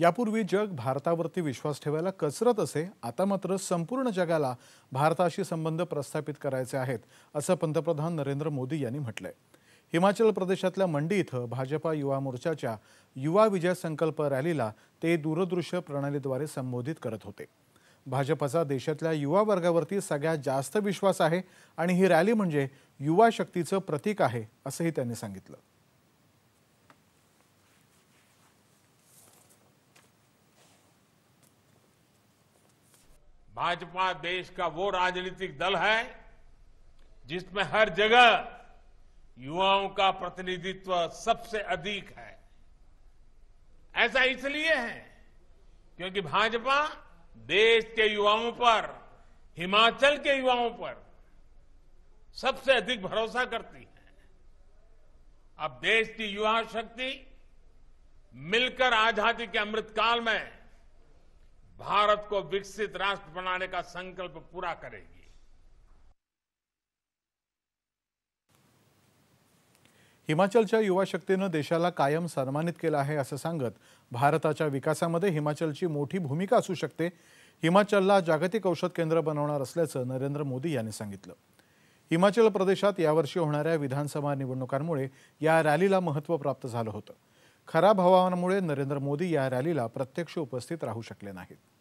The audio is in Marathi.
यापूर्वी जग भारतावरती विश्वास ठेवायला कचरत असे आता मात्र संपूर्ण जगाला भारताशी संबंध प्रस्थापित करायचे आहेत असं पंतप्रधान नरेंद्र मोदी यांनी म्हटलंय हिमाचल प्रदेशातल्या मंडी इथं भाजपा युवा मोर्चाच्या युवा विजय संकल्प रॅलीला ते दूरदृश्य प्रणालीद्वारे संबोधित करत होते भाजपाचा देशातल्या युवा वर्गावरती सगळ्यात जास्त विश्वास आहे आणि ही रॅली म्हणजे युवा शक्तीचं प्रतीक आहे असंही त्यांनी सांगितलं भाजपा देश का वो राजनीतिक दल है जिसमें हर जगह युवाओं का प्रतिनिधित्व सबसे अधिक है ऐसा इसलिए है क्योंकि भाजपा देश के युवाओं पर हिमाचल के युवाओं पर सबसे अधिक भरोसा करती है अब देश की युवा शक्ति मिलकर आजादी के अमृतकाल में भारत को विकसित राष्ट्र बनाने का संकल्प पूरा करेगी हिमाचलच्या युवा शक्तीनं देशाला कायम सन्मानित केलं आहे असं सांगत भारताच्या विकासामध्ये हिमाचलची मोठी भूमिका असू शकते हिमाचलला जागतिक औषध केंद्र बनवणार असल्याचं नरेंद्र मोदी यांनी सांगितलं हिमाचल प्रदेशात यावर्षी होणाऱ्या विधानसभा निवडणुकांमुळे या रॅलीला महत्त्व प्राप्त झालं होतं खराब हवामानामुळे नरेंद्र मोदी या रॅलीला प्रत्यक्ष उपस्थित राहू शकले नाहीत